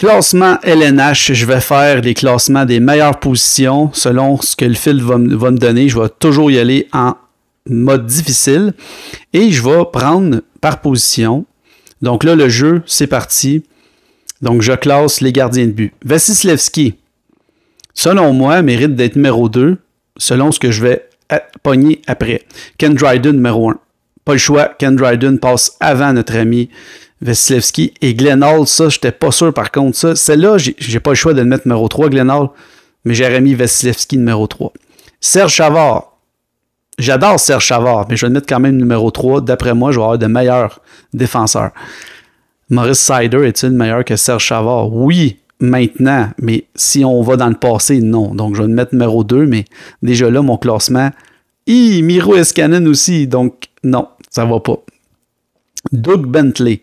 Classement LNH, je vais faire les classements des meilleures positions selon ce que le fil va, me donner. Je vais toujours y aller en mode difficile et je vais prendre par position. Donc là, le jeu, c'est parti. Donc je classe les gardiens de but. Vasilevski, selon moi, mérite d'être numéro 2 selon ce que je vais pogner après. Ken Dryden, numéro 1. Pas le choix, Ken Dryden passe avant notre ami Vesilevski et Glenn Hall. Ça, j'étais pas sûr par contre. Ça, celle-là, j'ai pas le choix de le mettre numéro 3, Glenn mais j'aurais mis numéro 3. Serge Chavard. J'adore Serge Chavard, mais je vais le mettre quand même numéro 3. D'après moi, je vais avoir de meilleurs défenseurs. Maurice Sider est-il meilleur que Serge Chavard? Oui, maintenant, mais si on va dans le passé, non. Donc, je vais le mettre numéro 2, mais déjà là, mon classement. Hi, Miro Escanen aussi, donc non, ça va pas. Doug Bentley.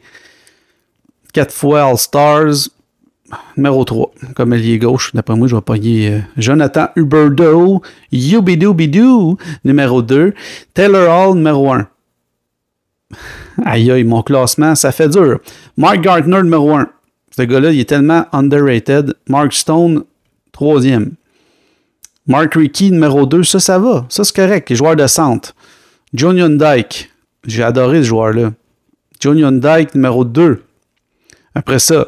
4 fois All-Stars. Numéro 3, comme est gauche. D'après moi, je vais aller. Euh, Jonathan Uberdo. Youbidoubidou. numéro 2. Taylor Hall, numéro 1. Aïe aïe, mon classement, ça fait dur. Mark Gardner, numéro 1. Ce gars-là, il est tellement underrated. Mark Stone, troisième. Mark Ricky, numéro 2, ça, ça va. Ça, c'est correct. Les joueurs de centre. John Dyke. J'ai adoré ce joueur-là. John Dyke, numéro 2. Après ça,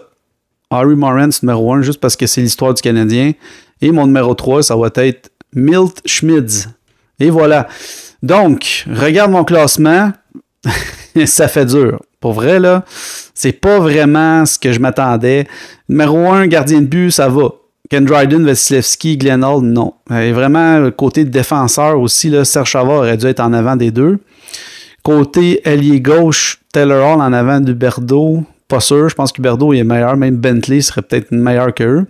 Harry Morin, numéro 1, juste parce que c'est l'histoire du Canadien. Et mon numéro 3, ça va être Milt Schmidt. Et voilà. Donc, regarde mon classement. ça fait dur. Pour vrai, là, c'est pas vraiment ce que je m'attendais. Numéro 1, gardien de but, ça va. Ken Dryden, Vasilevski, Hall, non. Et vraiment, côté défenseur aussi, là, Serge aurait dû être en avant des deux. Côté allié gauche, Taylor Hall en avant du Berdo, pas sûr. Je pense qu'Huberdo est meilleur. Même Bentley serait peut-être meilleur qu'eux.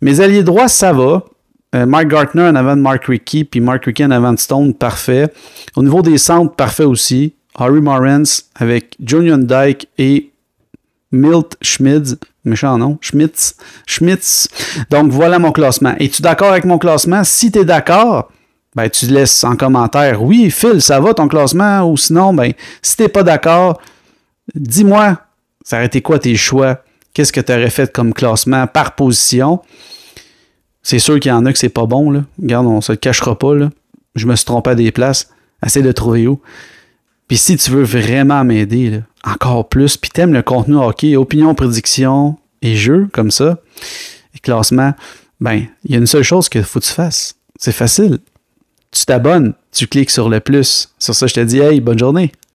Mes alliés droits, ça va. Mike euh, Mark Gartner en avant de Mark Ricky, puis Mark Ricky en avant de Stone, parfait. Au niveau des centres, parfait aussi. Harry Morens avec Junior Dyke et Milt Schmidt méchant nom, Schmitz, Schmitz. Donc voilà mon classement. Es-tu d'accord avec mon classement? Si tu es d'accord, ben tu laisses en commentaire, oui, Phil, ça va ton classement, ou sinon, ben si t'es pas d'accord, dis-moi ça aurait été quoi tes choix? Qu'est-ce que tu aurais fait comme classement par position? C'est sûr qu'il y en a que c'est pas bon. Là. Regarde, on se cachera pas. Là. Je me suis trompé à des places. Essaye de trouver où. Puis si tu veux vraiment m'aider, encore plus, puis t'aimes le contenu hockey, opinion, prédiction et jeu, comme ça, et classement, ben, il y a une seule chose qu'il faut que tu fasses. C'est facile. Tu t'abonnes, tu cliques sur le plus. Sur ça, je te dis, hey, bonne journée.